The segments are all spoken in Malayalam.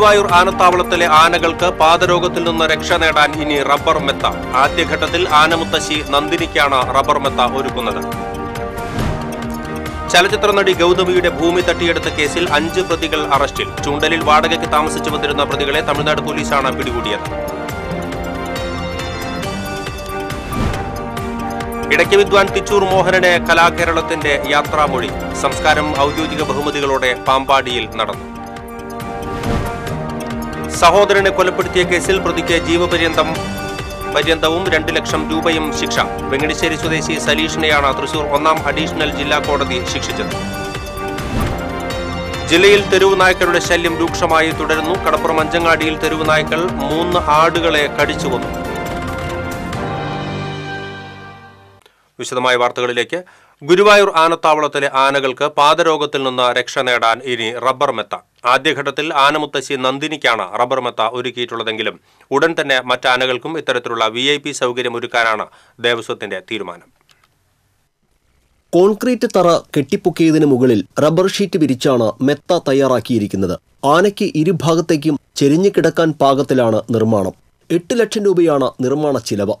ഗുരുവായൂർ ആനത്താവളത്തിലെ ആനകൾക്ക് പാദരോഗത്തിൽ നിന്ന് രക്ഷ നേടാൻ ഇനി റബ്ബർ മെത്ത ആദ്യഘട്ടത്തിൽ ആനമുത്തശ്ശി നന്ദിനിക്കാണ് റബ്ബർ മെത്ത ഒരുക്കുന്നത് ചലച്ചിത്ര നടി ഗൗതമിയുടെ ഭൂമി തട്ടിയെടുത്ത കേസിൽ അഞ്ച് പ്രതികൾ അറസ്റ്റിൽ ചൂണ്ടലിൽ വാടകയ്ക്ക് താമസിച്ചു വന്നിരുന്ന പ്രതികളെ തമിഴ്നാട് പോലീസാണ് പിടികൂടിയത് ഇടയ്ക്ക് വിദ്വാൻ തിച്ചൂർ മോഹനന് കലാകേരളത്തിന്റെ യാത്രാമൊഴി സംസ്കാരം ഔദ്യോഗിക ബഹുമതികളോടെ പാമ്പാടിയിൽ നടന്നു സഹോദരനെ കൊലപ്പെടുത്തിയ കേസിൽ പ്രതിക്ക് ജീവപര്യന്തം പര്യന്തവും രണ്ടു ലക്ഷം രൂപയും ശിക്ഷ വെങ്ങടിശ്ശേരി സ്വദേശി സലീഷിനെയാണ് തൃശൂർ ഒന്നാം അഡീഷണൽ ജില്ലാ കോടതി ശിക്ഷിച്ചത് ജില്ലയിൽ തെരുവ് നായ്ക്കളുടെ ശല്യം രൂക്ഷമായി തുടരുന്നു കടപ്പുറം അഞ്ചങ്ങാടിയിൽ തെരുവ് നായ്ക്കൾ മൂന്ന് ആടുകളെ കടിച്ചുകൊന്നു വിശദമായ വാർത്തകളിലേക്ക് ഗുരുവായൂർ ആനത്താവളത്തിലെ ആനകൾക്ക് പാദരോഗത്തിൽ നിന്ന് രക്ഷ നേടാൻ ഇനി റബ്ബർ മെത്ത ആദ്യഘട്ടത്തിൽ ആനമുത്തശ്ശി നന്ദിനിക്കാണ് റബ്ബർ മെത്ത ഒരുക്കിയിട്ടുള്ളതെങ്കിലും ഉടൻ തന്നെ മറ്റാനകൾക്കും ഇത്തരത്തിലുള്ള വി ഐ പി സൗകര്യം ഒരുക്കാനാണ് ദേവസ്വത്തിന്റെ തീരുമാനം കോൺക്രീറ്റ് തറ കെട്ടിപ്പൊക്കിയതിനു മുകളിൽ റബ്ബർ ഷീറ്റ് വിരിച്ചാണ് മെത്ത തയ്യാറാക്കിയിരിക്കുന്നത് ആനയ്ക്ക് ഇരുഭാഗത്തേക്കും ചെരിഞ്ഞു കിടക്കാൻ പാകത്തിലാണ് നിർമ്മാണം എട്ട് ലക്ഷം രൂപയാണ് നിർമ്മാണ ചിലവ്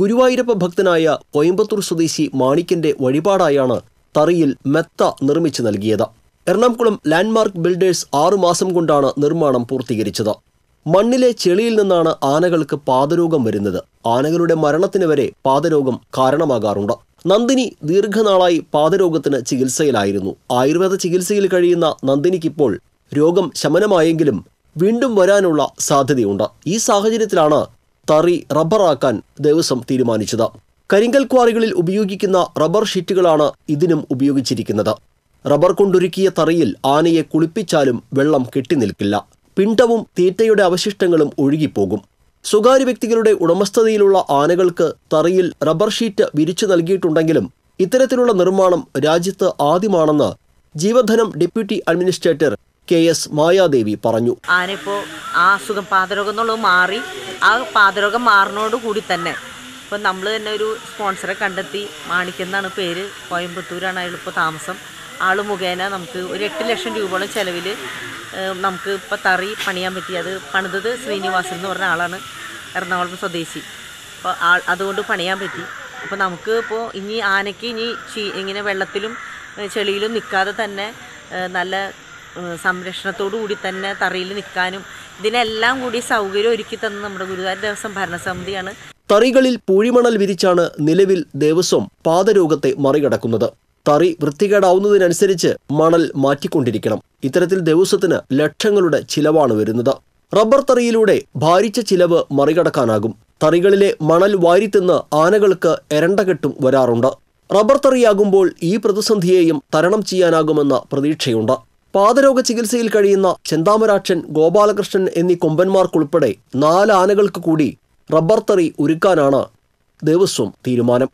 ഗുരുവായൂരപ്പ ഭക്തനായ കോയമ്പത്തൂർ സ്വദേശി മാണിക്കന്റെ വഴിപാടായാണ് തറിയിൽ മെത്ത നിർമ്മിച്ചു നൽകിയത് എറണാകുളം ലാൻഡ്മാർക്ക് ബിൽഡേഴ്സ് ആറുമാസം കൊണ്ടാണ് നിർമ്മാണം പൂർത്തീകരിച്ചത് മണ്ണിലെ ചെളിയിൽ നിന്നാണ് ആനകൾക്ക് പാദരോഗം വരുന്നത് ആനകളുടെ മരണത്തിന് വരെ പാദരോഗം കാരണമാകാറുണ്ട് നന്ദിനി ദീർഘനാളായി പാതരോഗത്തിന് ചികിത്സയിലായിരുന്നു ആയുർവേദ ചികിത്സയിൽ കഴിയുന്ന നന്ദിനിക്കിപ്പോൾ രോഗം ശമനമായെങ്കിലും വീണ്ടും വരാനുള്ള സാധ്യതയുണ്ട് ഈ സാഹചര്യത്തിലാണ് തറി റബ്ബറാക്കാൻ ദേവസ്വം തീരുമാനിച്ചത് കരിങ്കൽ ക്വാറികളിൽ ഉപയോഗിക്കുന്ന റബ്ബർ ഷീറ്റുകളാണ് ഇതിനും ഉപയോഗിച്ചിരിക്കുന്നത് റബ്ബർ കൊണ്ടൊരുക്കിയ തറയിൽ ആനയെ കുളിപ്പിച്ചാലും വെള്ളം കെട്ടിനിൽക്കില്ല പിണ്ടവും തീറ്റയുടെ അവശിഷ്ടങ്ങളും ഒഴുകിപ്പോകും സ്വകാര്യ വ്യക്തികളുടെ ഉടമസ്ഥതയിലുള്ള ആനകൾക്ക് തറയിൽ റബ്ബർ ഷീറ്റ് വിരിച്ചു നൽകിയിട്ടുണ്ടെങ്കിലും ഇത്തരത്തിലുള്ള നിർമ്മാണം രാജ്യത്ത് ആദ്യമാണെന്ന് ജീവധനം deputy administrator K S Mayadevi പറഞ്ഞു ആനിപ്പോ ആ അസുഖം പാതരോഗം എന്നുള്ളത് മാറി ആ പാതരോഗം കൂടി തന്നെ ഇപ്പൊ നമ്മൾ തന്നെ ഒരു സ്പോൺസറെ കണ്ടെത്തി മാണിക്കെന്നാണ് പേര് കോയമ്പത്തൂരാണ് അയാൾ ഇപ്പൊ താമസം ആള് മുഖേന നമുക്ക് ഒരു എട്ട് ലക്ഷം രൂപയുടെ ചെലവില് നമുക്ക് ഇപ്പൊ തറി പണിയാൻ പറ്റി അത് പണിതത് ശ്രീനിവാസൻ എന്ന് പറഞ്ഞ ആളാണ് എറണാകുളം സ്വദേശി അപ്പൊ ആൾ അതുകൊണ്ട് പണിയാൻ പറ്റി അപ്പൊ നമുക്ക് ഇപ്പോൾ ഇനി ആനയ്ക്ക് ഇനി ഇങ്ങനെ വെള്ളത്തിലും ചെളിയിലും നിൽക്കാതെ തന്നെ നല്ല സംരക്ഷണത്തോടു കൂടി തന്നെ തറയിൽ നിൽക്കാനും ഇതിനെല്ലാം കൂടി സൗകര്യം ഒരുക്കി തന്ന നമ്മുടെ ഗുരുവായൂർ ദേവസ്വം ഭരണസമിതിയാണ് തറികളിൽ പൂഴിമണൽ വിരിച്ചാണ് നിലവിൽ ദേവസ്വം പാദരോഗത്തെ മറികടക്കുന്നത് തറി വൃത്തികേടാവുന്നതിനനുസരിച്ച് മണൽ മാറ്റിക്കൊണ്ടിരിക്കണം ഇത്തരത്തിൽ ദിവസത്തിന് ലക്ഷങ്ങളുടെ ചിലവാണ് വരുന്നത് റബ്ബർ തറിയിലൂടെ ഭാരിച്ച ചിലവ് മറികടക്കാനാകും തറികളിലെ മണൽ വാരിത്തിന്ന് ആനകൾക്ക് എരണ്ടകെട്ടും വരാറുണ്ട് റബ്ബർ തറിയാകുമ്പോൾ ഈ പ്രതിസന്ധിയെയും തരണം ചെയ്യാനാകുമെന്ന പ്രതീക്ഷയുണ്ട് പാതരോഗ ചികിത്സയിൽ കഴിയുന്ന ചെന്താമരാക്ഷൻ ഗോപാലകൃഷ്ണൻ എന്നീ കൊമ്പന്മാർക്കുൾപ്പെടെ നാല് ആനകൾക്ക് കൂടി റബ്ബർ തറി ഒരുക്കാനാണ് ദേവസ്വം തീരുമാനം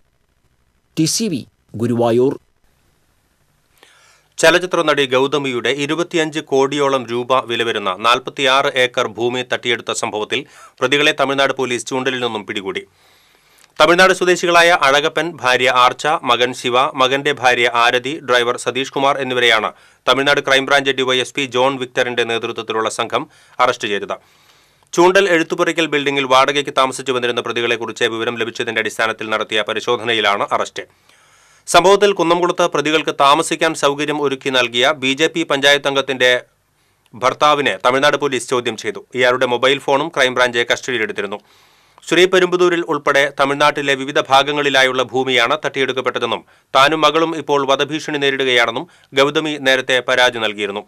ടി സി വി ഗുരുവായൂർ ചലച്ചിത്ര നടി ഗൗതമിയുടെ ഇരുപത്തിയഞ്ച് കോടിയോളം രൂപ വില വരുന്ന നാൽപ്പത്തിയാറ് ഏക്കർ ഭൂമി തട്ടിയെടുത്ത സംഭവത്തിൽ പ്രതികളെ തമിഴ്നാട് പോലീസ് ചൂണ്ടലിൽ നിന്നും പിടികൂടി തമിഴ്നാട് സ്വദേശികളായ അഴകപ്പൻ ഭാര്യ ആർച്ച മകൻ ശിവ മകന്റെ ഭാര്യ ആരതി ഡ്രൈവർ സതീഷ് കുമാർ എന്നിവരെയാണ് തമിഴ്നാട് ക്രൈംബ്രാഞ്ച് ഡിവൈഎസ്പി ജോൺ വിക്ടറിന്റെ നേതൃത്വത്തിലുള്ള സംഘം അറസ്റ്റ് ചെയ്തത് ചൂണ്ടൽ എഴുത്തുപുരയ്ക്കൽ ബിൽഡിംഗിൽ വാടകയ്ക്ക് താമസിച്ചു വന്നിരുന്ന പ്രതികളെക്കുറിച്ച് വിവരം ലഭിച്ചതിന്റെ അടിസ്ഥാനത്തിൽ നടത്തിയ പരിശോധനയിലാണ് അറസ്റ്റ് സംഭവത്തിൽ കുന്നംകുളത്ത് പ്രതികൾക്ക് താമസിക്കാൻ സൗകര്യം ഒരുക്കി നൽകിയ ബി ജെ പി പഞ്ചായത്ത് അംഗത്തിന്റെ ഭർത്താവിനെ തമിഴ്നാട് പോലീസ് ചോദ്യം ചെയ്തു ഇയാളുടെ മൊബൈൽ ഫോണും ക്രൈംബ്രാഞ്ച് കസ്റ്റഡിയിലെടുത്തിരുന്നു ശ്രീപെരുമ്പുതൂരിൽ ഉൾപ്പെടെ തമിഴ്നാട്ടിലെ വിവിധ ഭാഗങ്ങളിലായുള്ള ഭൂമിയാണ് തട്ടിയെടുക്കപ്പെട്ടതെന്നും താനും മകളും ഇപ്പോൾ വധഭീഷണി നേരിടുകയാണെന്നും ഗൗതമി നേരത്തെ പരാതി നൽകിയിരുന്നു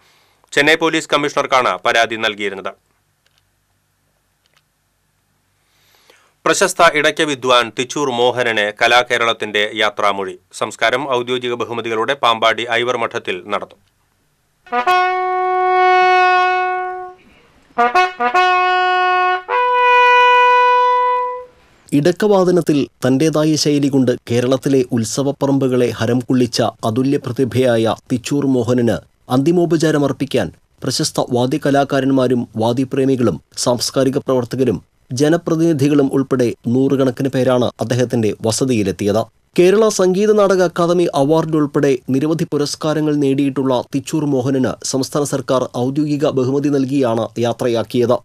ചെന്നൈ പോലീസ് കമ്മീഷണർക്കാണ് പരാതി നൽകിയിരുന്നത് പ്രശസ്ത ഇടയ്ക്ക വിദ്വാൻ തിച്ചൂർ മോഹനനെ കലാകേരളത്തിന്റെ യാത്രാമൊഴി സംസ്കാരം ഔദ്യോഗിക ബഹുമതികളുടെ പാമ്പാടി ഐവർ മഠത്തിൽ നടന്നു ഇടക്കവാദനത്തിൽ തന്റേതായ ശൈലി കൊണ്ട് കേരളത്തിലെ ഉത്സവപ്പറമ്പുകളെ ഹരം കൊള്ളിച്ച അതുല്യ പ്രതിഭയായ തിച്ചൂർ മോഹനന് അന്തിമോപചാരം അർപ്പിക്കാൻ പ്രശസ്ത വാദ്യകലാകാരന്മാരും വാദ്യപ്രേമികളും സാംസ്കാരിക പ്രവർത്തകരും ജനപ്രതിനിധികളും ഉൾപ്പെടെ നൂറുകണക്കിന് പേരാണ് അദ്ദേഹത്തിന്റെ വസതിയിലെത്തിയത് കേരള സംഗീത നാടക അക്കാദമി അവാർഡ് ഉൾപ്പെടെ നിരവധി പുരസ്കാരങ്ങൾ നേടിയിട്ടുള്ള തിച്ചൂർ മോഹനന് സംസ്ഥാന സർക്കാർ ഔദ്യോഗിക ബഹുമതി നൽകിയാണ് യാത്രയാക്കിയത്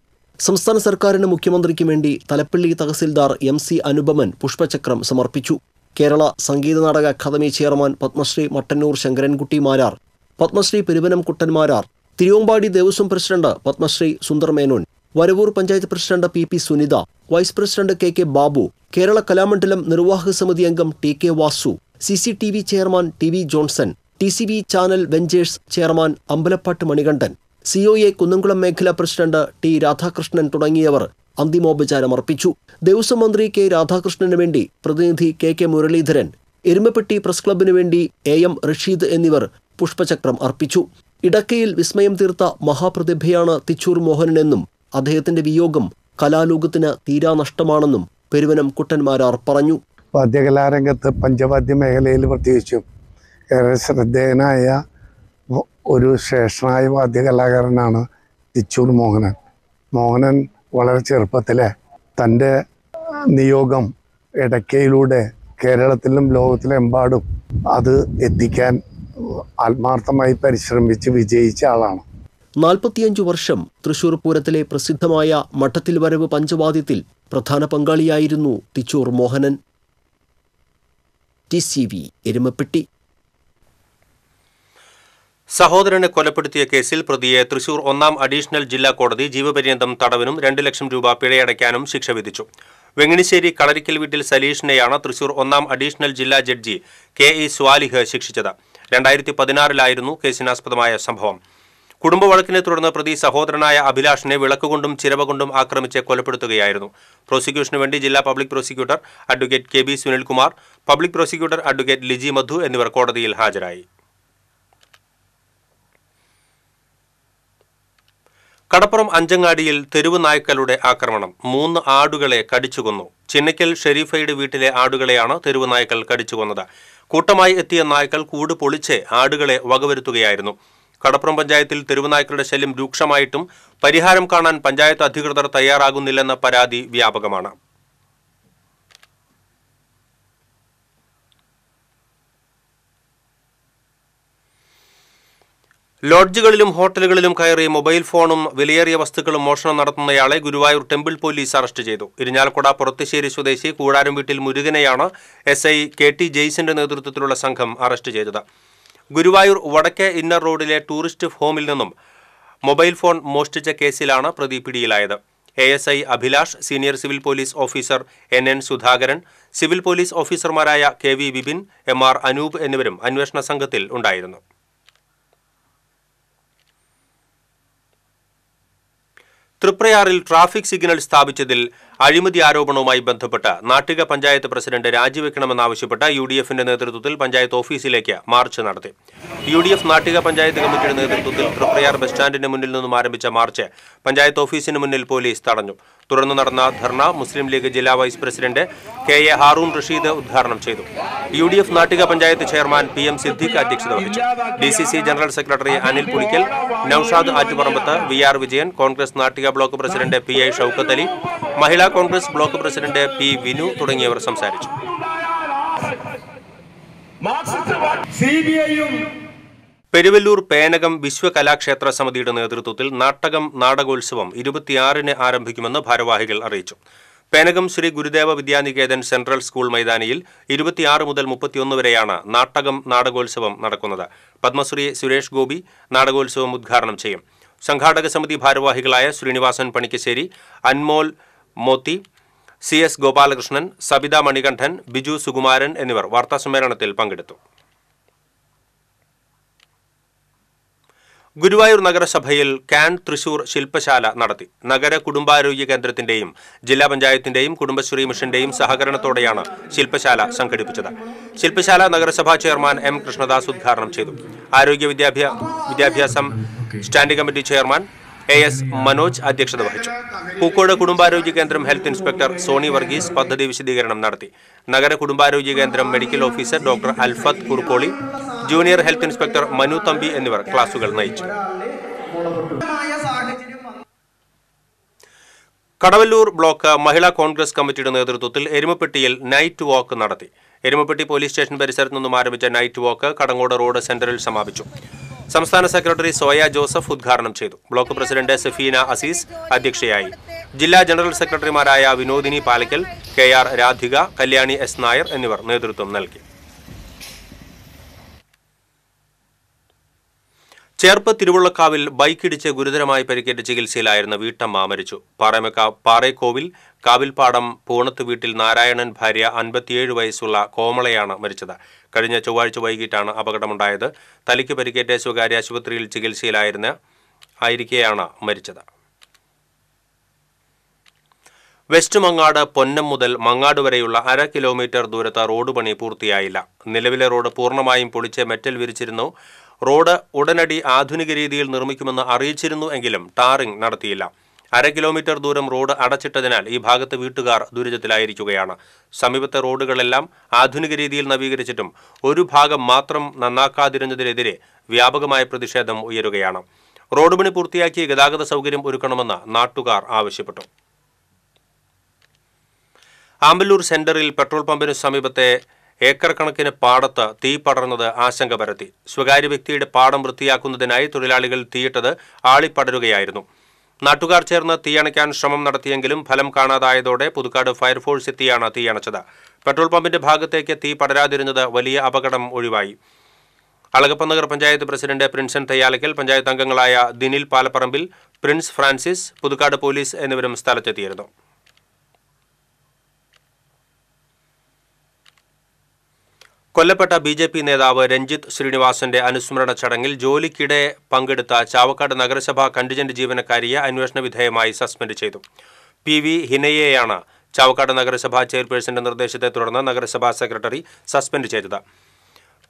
സംസ്ഥാന സർക്കാരിന് മുഖ്യമന്ത്രിക്ക് വേണ്ടി തലപ്പള്ളി തഹസിൽദാർ എം സി അനുപമൻ പുഷ്പചക്രം സമർപ്പിച്ചു Kerala Sangeetha Nataka academy chairman Padmashri Mattannur Sankarankutty Marar Padmashri Peruvanam Kuttanmarar Thiruvambadi Devaswom president Padmashri Sundar Menon Varavoor panchayat president P P Sunitha vice president K K Babu Kerala Kalamandalam നിർവാഹക സമിതി അംഗം T K Vasu C C T V chairman T V Johnson T C V channel ventures chairman Ambalappattu Manikandan C O A Kunnamkulam മേഖലാ പ്രസിഡന്റ് ടി രാധാകൃഷ്ണൻ തുടങ്ങിയവർ അന്തിമോപചാരമർപ്പിച്ചു ദേവസ്വം മന്ത്രി കെ രാധാകൃഷ്ണന് വേണ്ടി പ്രതിനിധി K K Muraleedharan Erumapetty press ക്ലബിനു വേണ്ടി എ എം റഷീദ് എന്നിവർ പുഷ്പചക്രം അർപ്പിച്ചു ഇടക്കയിൽ വിസ്മയം തീർത്ത മഹാപ്രതിഭയാണ് തിച്ചൂർ മോഹനനെന്നും അദ്ദേഹത്തിന്റെ വിയോഗം കലാലോകത്തിന് തീരാ നഷ്ടമാണെന്നും പെരുവനം കുട്ടന്മാരാർ പറഞ്ഞു വാദ്യകലാരംഗത്ത് പഞ്ചവാദ്യ മേഖലയിൽ പ്രത്യേകിച്ചും ഏറെ ശ്രദ്ധേയനായ ഒരു ശ്രേഷ്ഠനായ വാദ്യകലാകാരനാണ് തിച്ചൂർ മോഹനൻ മോഹനൻ വളരെ ചെറുപ്പത്തിലെ തൻ്റെ നിയോഗം ഇടയ്ക്കയിലൂടെ കേരളത്തിലും ലോകത്തിലെമ്പാടും അത് എത്തിക്കാൻ ആത്മാർത്ഥമായി പരിശ്രമിച്ച് വിജയിച്ച ആളാണ് നാൽപ്പത്തിയഞ്ച് വർഷം തൃശൂർ പൂരത്തിലെ പ്രസിദ്ധമായ മഠത്തിൽ വരവ് പഞ്ചവാദ്യത്തിൽ പ്രധാന പങ്കാളിയായിരുന്നു Thichur Mohanan T C V Erumapetty സഹോദരനെ കൊലപ്പെടുത്തിയ കേസിൽ പ്രതിയെ തൃശൂർ ഒന്നാം അഡീഷണൽ ജില്ലാ കോടതി ജീവപര്യന്തം തടവിനും രണ്ട് ലക്ഷം രൂപ പിഴയടയ്ക്കാനും ശിക്ഷ വിധിച്ചു വെങ്ങണിശ്ശേരി കളരിക്കൽ വീട്ടിൽ സലീഷിനെയാണ് തൃശൂർ ഒന്നാം അഡീഷണൽ ജില്ലാ ജഡ്ജി കെ ഇ സ്വാലിഹ് ശിക്ഷിച്ചത് രണ്ടായിരത്തി പതിനാറിലായിരുന്നു കേസിനാസ്പദമായ സംഭവം കുടുംബ വഴക്കിനെ തുടർന്ന് പ്രതി സഹോദരനായ അഭിലാഷിനെ വിളക്കുകൊണ്ടും ചിരവ ആക്രമിച്ച് കൊലപ്പെടുത്തുകയായിരുന്നു പ്രോസിക്യൂഷന് വേണ്ടി ജില്ലാ public prosecutor advocate K B Sunilkumar public prosecutor advocate Liji Madhu എന്നിവർ കോടതിയിൽ ഹാജരായി കടപ്പുറം അഞ്ചങ്ങാടിയിൽ തെരുവു നായ്ക്കളുടെ ആക്രമണം മൂന്ന് ആടുകളെ കടിച്ചുകൊന്നു ചിന്നക്കൽ ഷെരീഫയുടെ വീട്ടിലെ ആടുകളെയാണ് തെരുവു നായ്ക്കൾ കടിച്ചുകൊന്നത് കൂട്ടമായി എത്തിയ നായ്ക്കൾ കൂട് പൊളിച്ച് ആടുകളെ വകവരുത്തുകയായിരുന്നു കടപ്പുറം പഞ്ചായത്തിൽ തെരുവു നായ്ക്കളുടെ ശല്യം രൂക്ഷമായിട്ടും പരിഹാരം കാണാൻ പഞ്ചായത്ത് അധികൃതർ തയ്യാറാകുന്നില്ലെന്ന പരാതി വ്യാപകമാണ് ലോഡ്ജുകളിലും ഹോട്ടലുകളിലും കയറി മൊബൈൽ ഫോണും വിലയേറിയ വസ്തുക്കളും മോഷണം നടത്തുന്നയാളെ ഗുരുവായൂർ ടെമ്പിൾ പോലീസ് അറസ്റ്റ് ചെയ്തു ഇരിഞ്ഞാലക്കുട പുറത്തുശ്ശേരി സ്വദേശി കൂടാരം വീട്ടിൽ മുരുകനെയാണ് എസ് ഐ കെ ടി ജെയ്സിന്റെ നേതൃത്വത്തിലുള്ള സംഘം അറസ്റ്റ് ചെയ്തത് ഗുരുവായൂർ വടക്കേ ഇന്നർ റോഡിലെ ടൂറിസ്റ്റ് ഹോമിൽ നിന്നും മൊബൈൽ ഫോൺ മോഷ്ടിച്ച കേസിലാണ് പ്രതി പിടിയിലായത് A S I Abhilash senior civil police officer N N Sudhakaran civil police ഓഫീസർമാരായ K V Bipin M R Anoop എന്നിവരും അന്വേഷണ സംഘത്തിൽ ഉണ്ടായിരുന്നു തൃപ്രയാറിൽ ട്രാഫിക് സിഗ്നൽ സ്ഥാപിച്ചതിൽ അഴിമതി ആരോപണവുമായി ബന്ധപ്പെട്ട് നാട്ടിക പഞ്ചായത്ത് പ്രസിഡന്റ് രാജിവെക്കണമെന്നാവശ്യപ്പെട്ട് യു ഡി എഫിന്റെ നേതൃത്വത്തിൽ പഞ്ചായത്ത് ഓഫീസിലേക്ക് മാർച്ച് നടത്തി U D F Nattika panchayat കമ്മിറ്റിയുടെ നേതൃത്വത്തിൽ തൃപ്രയാർ ബസ് സ്റ്റാൻഡിന് മുന്നിൽ നിന്നും ആരംഭിച്ച മാർച്ച് പഞ്ചായത്ത് ഓഫീസിന് മുന്നിൽ പോലീസ് തടഞ്ഞു തുടർന്ന് നടന്ന ധർണ മുസ്ലിം ലീഗ് ജില്ലാ vice president K A Haroon Rasheed ഉദ്ഘാടനം ചെയ്തു U D F Nattika panchayat chairman P M Siddique അധ്യക്ഷത വഹിച്ചു D C C general secretary Anil Pulikkal Noushad Attuparambath V R Vijayan Congress Nattika block president P I Shoukathali Ali Mahila Congress block president P Vinu തുടങ്ങിയവർ സംസാരിച്ചു പെരുവല്ലൂർ പേനകം വിശ്വകലാക്ഷേത്ര സമിതിയുടെ നേതൃത്വത്തിൽ നാട്ടകം നാടകോത്സവം ഇരുപത്തിയാറിന് ആരംഭിക്കുമെന്ന് ഭാരവാഹികൾ അറിയിച്ചു പേനകം ശ്രീ ഗുരുദേവ വിദ്യാനികേതൻ സെൻട്രൽ സ്കൂൾ മൈതാനിയിൽ ഇരുപത്തിയാറ് മുതൽ മുപ്പത്തിയൊന്ന് വരെയാണ് നാട്ടകം നാടകോത്സവം നടക്കുന്നത് പത്മശ്രീ സുരേഷ് ഗോപി നാടകോത്സവം ഉദ്ഘാടനം ചെയ്യും സംഘാടക സമിതി ഭാരവാഹികളായ ശ്രീനിവാസൻ പണിക്കശ്ശേരി അൻമോൽ മോത്തി സി എസ് ഗോപാലകൃഷ്ണൻ സബിത മണികണ്ഠൻ ബിജു സുകുമാരൻ എന്നിവർ വാർത്താസമ്മേളനത്തിൽ പങ്കെടുത്തു ഗുരുവായൂർ നഗരസഭയിൽ കാൻ തൃശൂർ ശില്പശാല നടത്തി നഗര കുടുംബാരോഗ്യ കേന്ദ്രത്തിന്റെയും ജില്ലാ പഞ്ചായത്തിന്റെയും കുടുംബശ്രീ മിഷന്റെയും സഹകരണത്തോടെയാണ് ശില്പശാല സംഘടിപ്പിച്ചത് ശില്പശാല നഗരസഭാ ചെയർമാൻ എം കൃഷ്ണദാസ് ഉദ്ഘാടനം ചെയ്തു ആരോഗ്യ വിദ്യാഭ്യാസം standing committee chairman A S Manoj അധ്യക്ഷത വഹിച്ചു പൂക്കോട് കുടുംബാരോഗ്യ കേന്ദ്രം ഹെൽത്ത് ഇൻസ്പെക്ടർ സോണി വർഗീസ് പദ്ധതി വിശദീകരണം നടത്തി നഗര കുടുംബാരോഗ്യ കേന്ദ്രം medical officer doctor Alfath Kurkkoli junior health inspector Manu Thampi എന്നിവർ ക്ലാസുകൾ നയിച്ചു കടവല്ലൂർ ബ്ലോക്ക് മഹിളാ കോൺഗ്രസ് കമ്മിറ്റിയുടെ നേതൃത്വത്തിൽ എരുമപ്പെട്ടിയിൽ നൈറ്റ് വാക്ക് നടത്തി എരുമപ്പെട്ടി പോലീസ് സ്റ്റേഷൻ പരിസരത്ത് നിന്നും ആരംഭിച്ച നൈറ്റ് വാക്ക് കടങ്ങോട് റോഡ് സെന്ററിൽ സമാപിച്ചു സംസ്ഥാന സെക്രട്ടറി സോയ ജോസഫ് ഉദ്ഘാടനം ചെയ്തു ബ്ലോക്ക് പ്രസിഡന്റ് സഫീന അസീസ് അധ്യക്ഷയായി ജില്ലാ ജനറൽ സെക്രട്ടറിമാരായ Vinodini Palakkal K R Radhika Kalyani S Nair എന്നിവർ നേതൃത്വം നൽകി ചേർപ്പ് തിരുവള്ളക്കാവിൽ ബൈക്കിടിച്ച് ഗുരുതരമായി പരിക്കേറ്റ് ചികിത്സയിലായിരുന്ന വീട്ടമ്മ മരിച്ചു പാറമക്ക പാറേക്കോവിൽ കാവിൽപ്പാടം പൂണത്ത് വീട്ടിൽ നാരായണൻ ഭാര്യ അൻപത്തിയേഴ് വയസ്സുള്ള കോമളയാണ് മരിച്ചത് കഴിഞ്ഞ ചൊവ്വാഴ്ച വൈകിട്ടാണ് അപകടമുണ്ടായത് തലയ്ക്ക് പരിക്കേറ്റ സ്വകാര്യ ആശുപത്രിയിൽ ചികിത്സയിലായിരുന്ന ആയിരിക്കെയാണ് മരിച്ചത് വെസ്റ്റ് മങ്ങാട് പൊന്നം മുതൽ മങ്ങാട് വരെയുള്ള അര കിലോമീറ്റർ ദൂരത്ത് റോഡ് പണി പൂർത്തിയായില്ല നിലവിലെ റോഡ് പൂർണ്ണമായും പൊളിച്ച് മെറ്റൽ വിരിച്ചിരുന്നു റോഡ് ഉടനടി ആധുനിക രീതിയിൽ നിർമ്മിക്കുമെന്ന് അറിയിച്ചിരുന്നു എങ്കിലും ടാറിംഗ് നടത്തിയില്ല അര കിലോമീറ്റർ ദൂരം റോഡ് അടച്ചിട്ടതിനാൽ ഈ ഭാഗത്ത് വീട്ടുകാർ ദുരിതത്തിലായിരിക്കുകയാണ് സമീപത്തെ റോഡുകളെല്ലാം ആധുനിക രീതിയിൽ നവീകരിച്ചിട്ടും ഒരു ഭാഗം മാത്രം നന്നാക്കാതിരുന്നതിനെതിരെ വ്യാപകമായ പ്രതിഷേധം ഉയരുകയാണ് റോഡ് പണി പൂർത്തിയാക്കി ഗതാഗത സൗകര്യം ഒരുക്കണമെന്ന് നാട്ടുകാർ ആവശ്യപ്പെട്ടു ആമ്പല്ലൂർ സെന്ററിൽ പെട്രോൾ പമ്പിന് സമീപത്തെ ഏക്കർ കണക്കിന് പാടത്ത് തീ പടർന്നത് ആശങ്ക പരത്തി സ്വകാര്യ വ്യക്തിയുടെ പാടം വൃത്തിയാക്കുന്നതിനായി തൊഴിലാളികൾ തീയിട്ടത് ആളിപ്പടരുകയായിരുന്നു നാട്ടുകാർ ചേർന്ന് തീയണയ്ക്കാൻ ശ്രമം നടത്തിയെങ്കിലും ഫലം കാണാതായതോടെ പുതുക്കാട് ഫയർഫോഴ്സ് എത്തിയാണ് തീയണച്ചത് പെട്രോൾ പമ്പിന്റെ ഭാഗത്തേക്ക് തീ പടരാതിരുന്നത് വലിയ അപകടം ഒഴിവായി നഗർ പഞ്ചായത്ത് പ്രസിഡന്റ് പ്രിൻസൻ തയ്യാലയ്ക്കൽ പഞ്ചായത്ത് അംഗങ്ങളായ Dinil Palapparambil Prince Francis Puthukkad police എന്നിവരും സ്ഥലത്തെത്തിയിരുന്നു കൊല്ലപ്പെട്ട ബി ജെ പി നേതാവ് രഞ്ജിത്ത് ശ്രീനിവാസന്റെ അനുസ്മരണ ചടങ്ങിൽ ജോലിക്കിടെ പങ്കെടുത്ത ചാവക്കാട് നഗരസഭാ കണ്ടിജന്റ് ജീവനക്കാരിയെ അന്വേഷണ വിധേയമായി സസ്പെൻഡ് ചെയ്തു പി വി ഹിനയെയാണ് ചാവക്കാട് നഗരസഭാ ചെയർപേഴ്സന്റെ നിർദ്ദേശത്തെ തുടർന്ന് നഗരസഭാ സെക്രട്ടറി സസ്പെൻഡ് ചെയ്തത്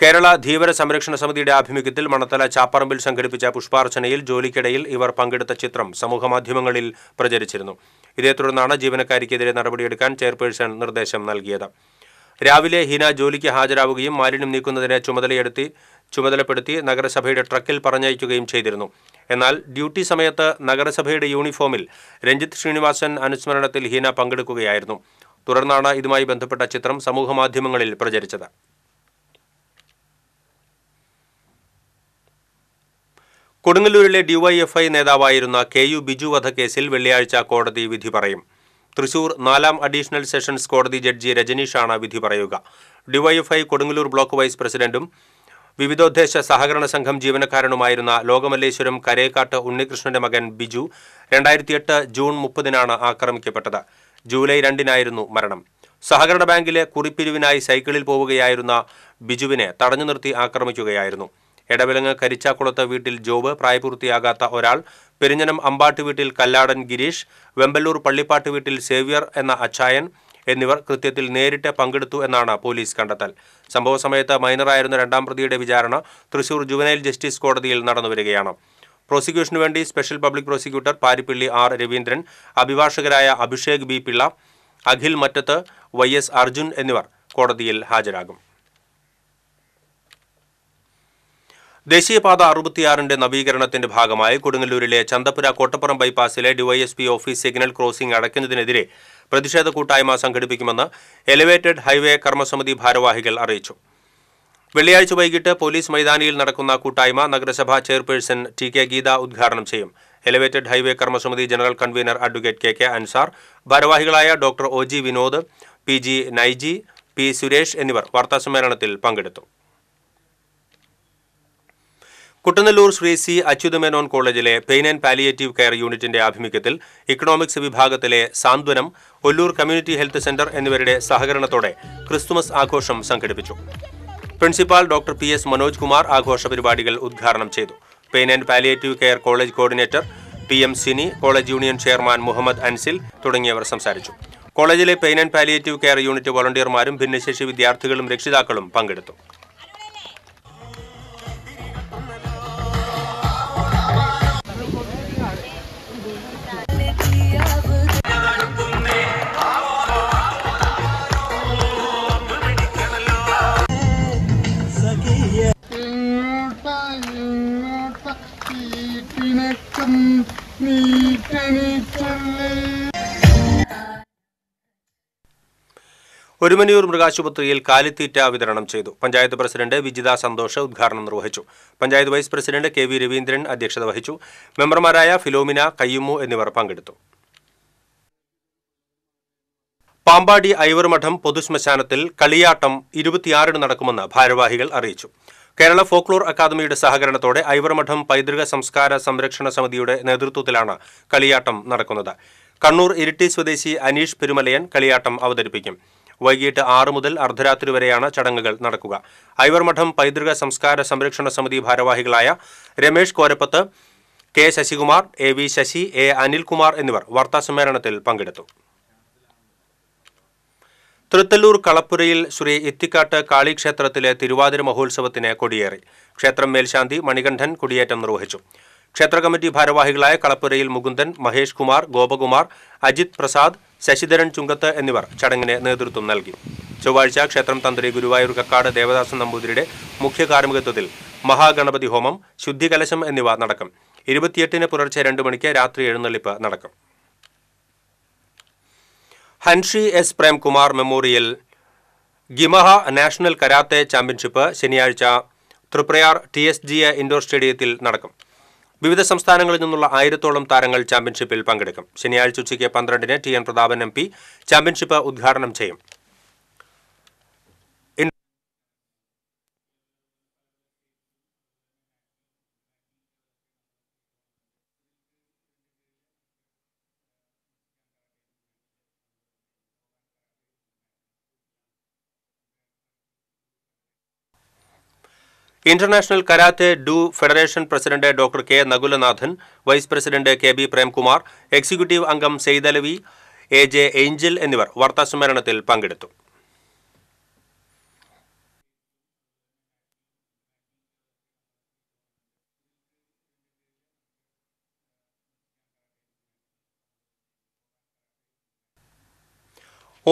കേരള ധീവര സംരക്ഷണ സമിതിയുടെ ആഭിമുഖ്യത്തിൽ മണത്തല ചാപ്പറമ്പിൽ സംഘടിപ്പിച്ച പുഷ്പാർച്ചനയിൽ ജോലിക്കിടയിൽ ഇവർ പങ്കെടുത്ത ചിത്രം സമൂഹമാധ്യമങ്ങളിൽ പ്രചരിച്ചിരുന്നു ഇതേ തുടർന്നാണ് ജീവനക്കാരിക്കെതിരെ നടപടിയെടുക്കാൻ ചെയർപേഴ്സൺ നിർദ്ദേശം നൽകിയത് രാവിലെ ഹിന ജോലിക്ക് ഹാജരാവുകയും മാലിന്യം നീക്കുന്നതിനെ ചുമതലയെടുത്തി ചുമതലപ്പെടുത്തി നഗരസഭയുടെ ട്രക്കിൽ പറഞ്ഞയക്കുകയും ചെയ്തിരുന്നു എന്നാൽ ഡ്യൂട്ടി സമയത്ത് നഗരസഭയുടെ യൂണിഫോമിൽ രഞ്ജിത്ത് ശ്രീനിവാസൻ അനുസ്മരണത്തിൽ ഹീന പങ്കെടുക്കുകയായിരുന്നു തുടർന്നാണ് ഇതുമായി ബന്ധപ്പെട്ട ചിത്രം സമൂഹമാധ്യമങ്ങളിൽ പ്രചരിച്ചത് കൊടുങ്ങല്ലൂരിലെ ഡിവൈഎഫ്ഐ നേതാവായിരുന്ന കെ യു ബിജു വധക്കേസിൽ വെള്ളിയാഴ്ച കോടതി വിധി പറയും തൃശൂർ നാലാം അഡീഷണൽ സെഷൻസ് കോടതി ജഡ്ജി രജനീഷാണ് വിധി പറയുക ഡിവൈഎഫ്ഐ കൊടുങ്ങല്ലൂർ ബ്ലോക്ക് വൈസ് പ്രസിഡന്റും വിവിധോദ്ദേശ സഹകരണ സംഘം ജീവനക്കാരനുമായിരുന്ന ലോകമല്ലേശ്വരം കരേക്കാട്ട് ഉണ്ണികൃഷ്ണന്റെ മകൻ ബിജു രണ്ടായിരത്തിയെട്ട് ജൂൺ മുപ്പതിനാണ് ആക്രമിക്കപ്പെട്ടത് ജൂലൈ രണ്ടിനായിരുന്നു മരണം സഹകരണ ബാങ്കിലെ കുറിപ്പിരിവിനായി സൈക്കിളിൽ പോവുകയായിരുന്ന ബിജുവിനെ തടഞ്ഞു നിർത്തി ആക്രമിക്കുകയായിരുന്നു എടവിലങ്ങ് കരിച്ചാക്കുളത്ത് വീട്ടിൽ ജോബ് പ്രായപൂർത്തിയാകാത്ത ഒരാൾ പെരിഞ്ഞനം അമ്പാട്ട് വീട്ടിൽ കല്ലാടൻ ഗിരീഷ് വെമ്പല്ലൂർ പള്ളിപ്പാട്ട് വീട്ടിൽ സേവ്യർ എന്ന അച്ചായൻ എന്നിവർ കൃത്യത്തിൽ നേരിട്ട് പങ്കെടുത്തു എന്നാണ് പോലീസ് കണ്ടെത്തൽ സംഭവ സമയത്ത് മൈനറായിരുന്ന രണ്ടാം പ്രതിയുടെ വിചാരണ തൃശൂർ ജുവനൈൽ ജസ്റ്റിസ് കോടതിയിൽ നടന്നുവരികയാണ് പ്രോസിക്യൂഷനു വേണ്ടി special public prosecutor Parippally R Raveendran അഭിഭാഷകരായ Abhishek B Pillai Akhil Mattath Y S Arjun എന്നിവർ കോടതിയിൽ ഹാജരാകും ദേശീയപാത അറുപത്തിയാറിന്റെ നവീകരണത്തിന്റെ ഭാഗമായി കൊടുങ്ങല്ലൂരിലെ ചന്തപുര കോട്ടപ്പുറം ബൈപ്പാസിലെ ഡിവൈഎസ്പി ഓഫീസ് സിഗ്നൽ ക്രോസിംഗ് അടയ്ക്കുന്നതിനെതിരെ പ്രതിഷേധ കൂട്ടായ്മ സംഘടിപ്പിക്കുമെന്ന് എലിവേറ്റഡ് ഹൈവേ കർമ്മസമിതി ഭാരവാഹികൾ അറിയിച്ചു വെള്ളിയാഴ്ച വൈകിട്ട് പോലീസ് മൈതാനിയിൽ നടക്കുന്ന കൂട്ടായ്മ നഗരസഭാ ചെയർപേഴ്സൺ ടി കെ ഗീത ഉദ്ഘാടനം ചെയ്യും എലിവേറ്റഡ് ഹൈവേ കർമ്മസമിതി general convener advocate K K Ansar ഭാരവാഹികളായ doctor O G Vinod P G Naiji P Suresh എന്നിവർ വാർത്താസമ്മേളനത്തിൽ പങ്കെടുത്തു കുട്ടനല്ലൂർ ശ്രീ സി അച്യുതമേനോൻ കോളേജിലെ പെയിൻ ആൻഡ് പാലിയേറ്റീവ് കെയർ യൂണിറ്റിന്റെ ആഭിമുഖ്യത്തിൽ ഇക്കണോമിക്സ് വിഭാഗത്തിലെ സാന്ത്വനം ഒല്ലൂർ കമ്മ്യൂണിറ്റി ഹെൽത്ത് സെന്റർ എന്നിവരുടെ സഹകരണത്തോടെ ക്രിസ്തുമസ് ആഘോഷം സംഘടിപ്പിച്ചു principal doctor P S Manoj Kumar ആഘോഷ പരിപാടികൾ ഉദ്ഘാടനം ചെയ്തു pain and palliative care college coordinator P M Sini college union chairman Muhammad Ansil തുടങ്ങിയവർ സംസാരിച്ചു കോളേജിലെ pain and palliative care unit വോളണ്ടിയർമാരും ഭിന്നശേഷി വിദ്യാർത്ഥികളും രക്ഷിതാക്കളും പങ്കെടുത്തു ഒരുമനിയൂർ മൃഗാശുപത്രിയിൽ കാലിത്തീറ്റ വിതരണം ചെയ്തു പഞ്ചായത്ത് പ്രസിഡന്റ് വിജിത സന്തോഷ് ഉദ്ഘാടനം നിർവഹിച്ചു panchayat vice president K V Raveendran അധ്യക്ഷത വഹിച്ചു മെമ്പർമാരായ ഫിലോമിന കയ്യുമ്മു എന്നിവർ പങ്കെടുത്തു പാമ്പാടി ഐവർമഠം പൊതുശ്മശാനത്തിൽ കളിയാട്ടം ഇരുപത്തിയാറിന് നടക്കുമെന്ന് ഭാരവാഹികൾ അറിയിച്ചു കേരള ഫോക്ലോർ അക്കാദമിയുടെ സഹകരണത്തോടെ ഐവർമഠം പൈതൃക സംസ്കാര സംരക്ഷണ സമിതിയുടെ നേതൃത്വത്തിലാണ് കളിയാട്ടം നടക്കുന്നത് കണ്ണൂർ ഇരിട്ടി സ്വദേശി അനീഷ് പെരുമലയൻ കളിയാട്ടം അവതരിപ്പിക്കും വൈകിട്ട് ആറ് മുതൽ അർദ്ധരാത്രി വരെയാണ് ചടങ്ങുകൾ നടക്കുക ഐവർമഠം പൈതൃക സംസ്കാര സംരക്ഷണ സമിതി ഭാരവാഹികളായ Ramesh Korappath K Sasikumar A V Sasi A Anilkumar എന്നിവർ വാർത്താസമ്മേളനത്തിൽ പങ്കെടുത്തു തൃത്തല്ലൂർ കളപ്പുരയിൽ ശ്രീ ഇത്തിക്കാട്ട് കാളിക്ഷേത്രത്തിലെ തിരുവാതിര മഹോത്സവത്തിന് കൊടിയേറി ക്ഷേത്രം മേൽശാന്തി മണികണ്ഠൻ കൊടിയേറ്റം നിർവഹിച്ചു ക്ഷേത്ര കമ്മിറ്റി ഭാരവാഹികളായ കളപ്പുരയിൽ മുകുന്ദൻ മഹേഷ് കുമാർ ഗോപകുമാർ അജിത് പ്രസാദ് ശശിധരൻ ചുങ്കത്ത് എന്നിവർ ചടങ്ങിന് നേതൃത്വം നൽകി ചൊവ്വാഴ്ച ക്ഷേത്രം തന്ത്രി ഗുരുവായൂർ കക്കാട് ദേവദാസൻ നമ്പൂതിരിയുടെ മുഖ്യ കാർമ്മികത്വത്തിൽ മഹാഗണപതി ഹോമം ശുദ്ധികലശം എന്നിവ നടക്കും ഇരുപത്തിയെട്ടിന് പുലർച്ചെ രണ്ട് മണിക്ക് രാത്രി എഴുന്നള്ളിപ്പ് നടക്കും ഹൻഷി എസ് പ്രേംകുമാർ മെമ്മോറിയൽ ഗിമഹ നാഷണൽ കരാത്തെ ചാമ്പ്യൻഷിപ്പ് ശനിയാഴ്ച Triprayar T S G A indoor സ്റ്റേഡിയത്തിൽ നടക്കും വിവിധ സംസ്ഥാനങ്ങളിൽ നിന്നുള്ള ആയിരത്തോളം താരങ്ങൾ ചാമ്പ്യൻഷിപ്പിൽ പങ്കെടുക്കും ശനിയാഴ്ച ഉച്ചയ്ക്ക് പന്ത്രണ്ടിന് T N Prathapan M P championship ഉദ്ഘാടനം ചെയ്യും international karate do federation president doctor K Nakulanathan vice president K B Premkumar executive അംഗം സെയ്ദലവി എ ജെ ഏഞ്ചൽ എന്നിവർ വാർത്താസമ്മേളനത്തിൽ പങ്കെടുത്തു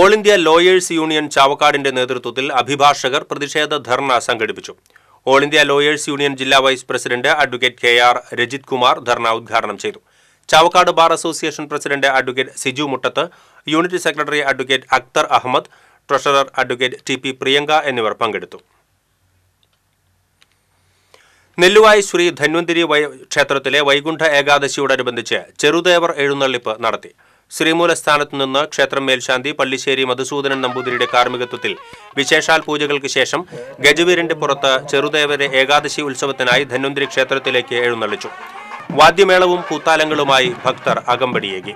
ഓൾ ഇന്ത്യ ലോയേഴ്സ് യൂണിയൻ ചാവക്കാടിന്റെ നേതൃത്വത്തിൽ അഭിഭാഷകർ പ്രതിഷേധ ധർണ സംഘടിപ്പിച്ചു ഓൾ ഇന്ത്യ ലോയേഴ്സ് യൂണിയൻ ജില്ലാ vice president advocate K R Rajith Kumar dharna ഉദ്ഘാടനം ചെയ്തു Chavakkad bar association president advocate Siju Muttath unit secretary advocate Akhtar Ahmed treasurer advocate T P Priyanka എന്നിവർ പങ്കെടുത്തു നെല്ലുവായി ശ്രീ ധന്വന്തിരി ക്ഷേത്രത്തിലെ വൈകുണ്ഠ ഏകാദശിയോടനുബന്ധിച്ച് ചെറുദേവർ എഴുന്നള്ളിപ്പ് നടത്തി ശ്രീമൂലസ്ഥാനത്തു നിന്ന് ക്ഷേത്രം മേൽശാന്തി പള്ളിശ്ശേരി മധുസൂദനൻ നമ്പൂതിരിയുടെ കാർമ്മികത്വത്തിൽ വിശേഷാൽ പൂജകൾക്ക് ശേഷം ഗജവീരന്റെ പുറത്ത് ചെറുദേവരെ ഏകാദശി ഉത്സവത്തിനായി ധന്വന്തിരി ക്ഷേത്രത്തിലേക്ക് എഴുന്നള്ളിച്ചു വാദ്യമേളവും പൂത്താലങ്ങളുമായി ഭക്തർ അകമ്പടിയേകി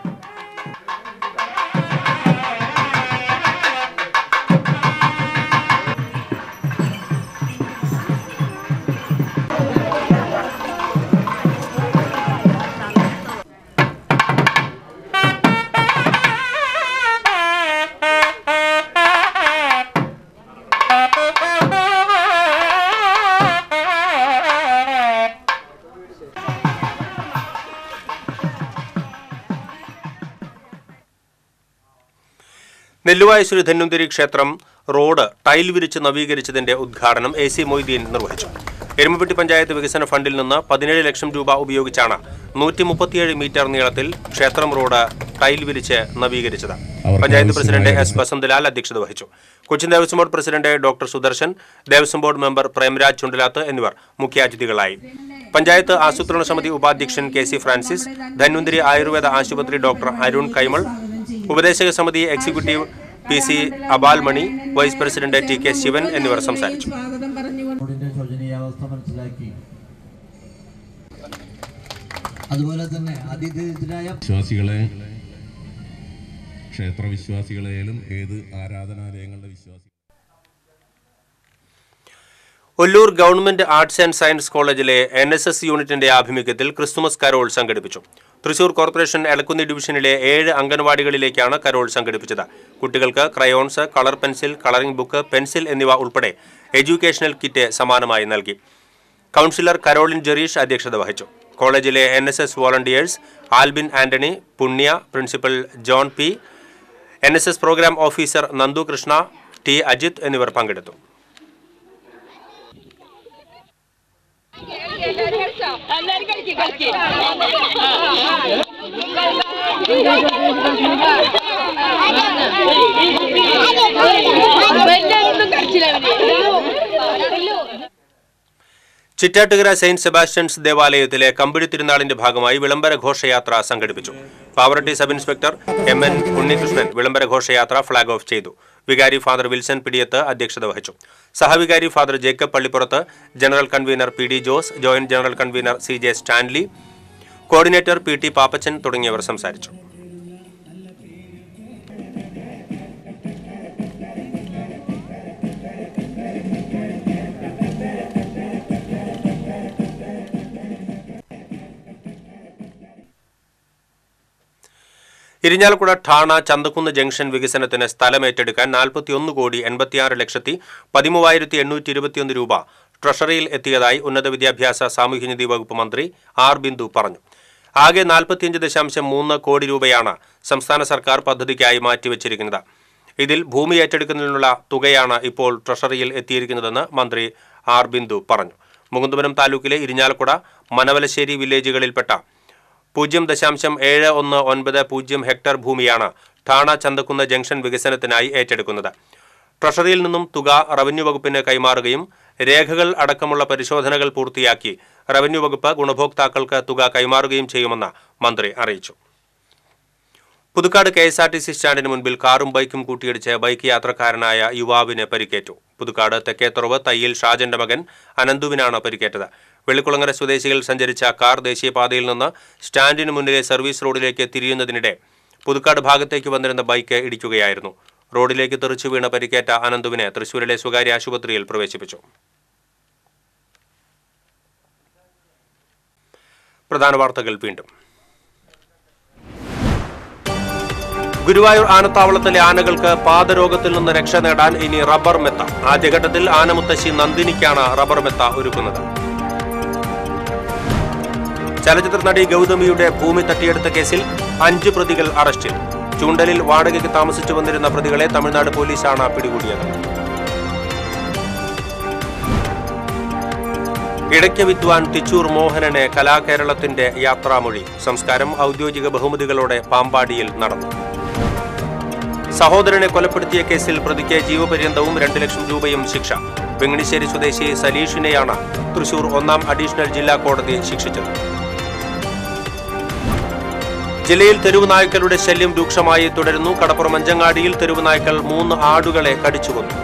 നെല്ലുവായശ്ശേരി ധന്വന്തിരി ക്ഷേത്രം റോഡ് ടൈൽ വിരിച്ച് നവീകരിച്ചതിന്റെ ഉദ്ഘാടനം എ സി മൊയ്തീൻ നിർവഹിച്ചു എരുമപ്പെട്ടി പഞ്ചായത്ത് വികസന ഫണ്ടിൽ നിന്ന് പതിനേഴ് ലക്ഷം രൂപ ഉപയോഗിച്ചാണ് നൂറ്റി മുപ്പത്തിയേഴ് മീറ്റർ നീളത്തിൽ ക്ഷേത്രം റോഡ് ടൈൽ വിരിച്ച് നവീകരിച്ചത് പഞ്ചായത്ത് പ്രസിഡന്റ് എസ് ബസന്ത്ലാൽ അധ്യക്ഷത വഹിച്ചു Cochin Devaswom board president doctor Sudarshan Devaswom board member Premraj Chundalath എന്നിവർ മുഖ്യാതിഥികളായി പഞ്ചായത്ത് ആസൂത്രണ സമിതി ഉപാധ്യക്ഷൻ K C Francis Dhanwanthari Ayurveda ആശുപത്രി ഡോക്ടർ അരുൺ കൈമൾ ഉപദേശക സമിതി executive P C Abalmani vice president T K Shivan എന്നിവർ സംസാരിച്ചു അതുപോലെ തന്നെ അതിദരിദ്രായ വിശ്വാസികളെ ക്ഷേത്ര വിശ്വാസികളെയും ഏത് ആരാധനാലയങ്ങളുടെ വിശ്വാസികൾ Ollur government arts and science കോളേജിലെ എൻ എസ് എസ് യൂണിറ്റിന്റെ ആഭിമുഖ്യത്തിൽ ക്രിസ്തുമസ് കരോൾ സംഘടിപ്പിച്ചു തൃശൂർ കോർപ്പറേഷൻ എലക്കുന്നി ഡിവിഷനിലെ ഏഴ് അംഗൻവാടികളിലേക്കാണ് കരോൾ സംഘടിപ്പിച്ചത് കുട്ടികൾക്ക് crayons colour pencil colouring book pencil എന്നിവ ഉൾപ്പെടെ എഡ്യൂക്കേഷണൽ കിറ്റ് സമാനമായി നൽകി കൗൺസിലർ കരോളിൻ ജെറീഷ് അധ്യക്ഷത വഹിച്ചു കോളേജിലെ N S S volunteers Albin Antony Punya principal John P N S S programme officer Nandu Krishna T Ajith എന്നിവർ പങ്കെടുത്തു ചിറ്റാട്ടുകര സെയിന്റ് സെബാസ്റ്റ്യൻസ് ദേവാലയത്തിലെ കമ്പിടി തിരുനാളിന്റെ ഭാഗമായി വിളംബര ഘോഷയാത്ര സംഘടിപ്പിച്ചു Pavaratty sub inspector M N Unnikrishnan വിളംബര ഘോഷയാത്ര ഫ്ളാഗ് ഓഫ് ചെയ്തു വികാരി ഫാദർ വിൽസൺ പിടിയത്ത് അധ്യക്ഷത വഹിച്ചു സഹവികാരി father Jacob Pallippurath general convener P D Jose joint general convener C J Stanley coordinator P T Pappachan തുടങ്ങിയവർ സംസാരിച്ചു ഇരിഞ്ഞാലക്കുട ഠാണ ചന്തക്കുന്ന് ജംഗ്ഷൻ വികസനത്തിന് സ്ഥലമേറ്റെടുക്കാൻ നാൽപ്പത്തിയൊന്ന് കോടി എൺപത്തിയാറ് ലക്ഷത്തി പതിമൂവായിരത്തി എണ്ണൂറ്റി ഇരുപത്തിയൊന്ന് രൂപ ട്രഷറിയിൽ എത്തിയതായി ഉന്നത വിദ്യാഭ്യാസ സാമൂഹ്യനീതി വകുപ്പ് മന്ത്രി ആർ ബിന്ദു പറഞ്ഞു ആകെ നാൽപ്പത്തിയഞ്ച് ദശാംശം മൂന്ന് കോടി രൂപയാണ് സംസ്ഥാന സർക്കാർ പദ്ധതിക്കായി മാറ്റിവച്ചിരിക്കുന്നത് ഇതിൽ ഭൂമി ഏറ്റെടുക്കുന്നതിനുള്ള തുകയാണ് ഇപ്പോൾ ട്രഷറിയിൽ എത്തിയിരിക്കുന്നതെന്ന് മന്ത്രി ആർ ബിന്ദു പറഞ്ഞു മുകുന്ദപുരം താലൂക്കിലെ ഇരിഞ്ഞാലക്കുട മനവലശ്ശേരി വില്ലേജുകളിൽപ്പെട്ട പൂജ്യം ദശാംശം ഏഴ് ഒന്ന് ഒൻപത് പൂജ്യം ഹെക്ടർ ഭൂമിയാണ് ഠാണ ചന്തക്കുന്ന് ജംഗ്ഷൻ വികസനത്തിനായി ഏറ്റെടുക്കുന്നത് ട്രഷറിയിൽ നിന്നും തുക റവന്യൂ വകുപ്പിന് കൈമാറുകയും രേഖകൾ അടക്കമുള്ള പരിശോധനകൾ പൂർത്തിയാക്കി റവന്യൂ വകുപ്പ് ഗുണഭോക്താക്കൾക്ക് തുക കൈമാറുകയും ചെയ്യുമെന്ന് മന്ത്രി അറിയിച്ചു Puthukkad K S R T സി സ്റ്റാൻഡിന് മുൻപിൽ കാറും ബൈക്കും കൂട്ടിയിടിച്ച് ബൈക്ക് യാത്രക്കാരനായ യുവാവിന് പരിക്കേറ്റു പുതുക്കാട് തെക്കേത്തുറവ് തയ്യിൽ ഷാജന്റെ മകൻ അനന്തുവിനാണ് പരിക്കേറ്റത് വെള്ളിക്കുളങ്ങര സ്വദേശികൾ സഞ്ചരിച്ച കാർ ദേശീയപാതയിൽ നിന്ന് സ്റ്റാൻഡിന് മുന്നിലെ സർവീസ് റോഡിലേക്ക് തിരിയുന്നതിനിടെ പുതുക്കാട് ഭാഗത്തേക്ക് വന്നിരുന്ന ബൈക്ക് ഇടിക്കുകയായിരുന്നു റോഡിലേക്ക് തെറിച്ചു വീണ പരിക്കേറ്റ അനന്തുവിനെ തൃശൂരിലെ സ്വകാര്യ ആശുപത്രിയിൽ പ്രവേശിപ്പിച്ചു പ്രധാന വാർത്തകൾ വീണ്ടും ഗുരുവായൂർ ആനത്താവളത്തിലെ ആനകൾക്ക് പാദരോഗത്തിൽ നിന്ന് രക്ഷ നേടാൻ ഇനി റബ്ബർ മെത്ത ആദ്യഘട്ടത്തിൽ ആനമുത്തശ്ശി നന്ദിനിക്കാണ് റബ്ബർ മെത്ത ഒരുക്കുന്നത് ചലച്ചിത്ര നടി ഗൗതമിയുടെ ഭൂമി തട്ടിയെടുത്ത കേസിൽ അഞ്ച് പ്രതികൾ അറസ്റ്റിൽ ചൂണ്ടലിൽ വാടകയ്ക്ക് താമസിച്ചു വന്നിരുന്ന പ്രതികളെ തമിഴ്നാട് പോലീസാണ് പിടികൂടിയത് ഇടയ്ക്ക് വിദ്വാൻ തിച്ചൂർ മോഹനന് കലാകേരളത്തിന്റെ യാത്രാമൊഴി സംസ്കാരം ഔദ്യോഗിക ബഹുമതികളോടെ പാമ്പാടിയിൽ നടന്നു സഹോദരനെ കൊലപ്പെടുത്തിയ കേസിൽ പ്രതിക്ക് ജീവപര്യന്തവും രണ്ട് ലക്ഷം രൂപയും ശിക്ഷ വെങ്ങണിശ്ശേരി സ്വദേശി സലീഷിനെയാണ് തൃശൂർ ഒന്നാം അഡീഷണൽ ജില്ലാ കോടതി ശിക്ഷിച്ചത് ജില്ലയിൽ തെരുവുനായ്ക്കളുടെ ശല്യം രൂക്ഷമായി തുടരുന്നു കടപ്പുറം അഞ്ചങ്ങാടിയിൽ തെരുവുനായ്ക്കൾ മൂന്ന് ആടുകളെ കടിച്ചുകൊന്നു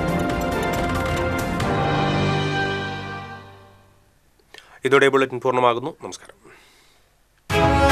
ഇതോടെ ബുള്ളറ്റിൻ പൂർണ്ണമാകുന്നു നമസ്കാരം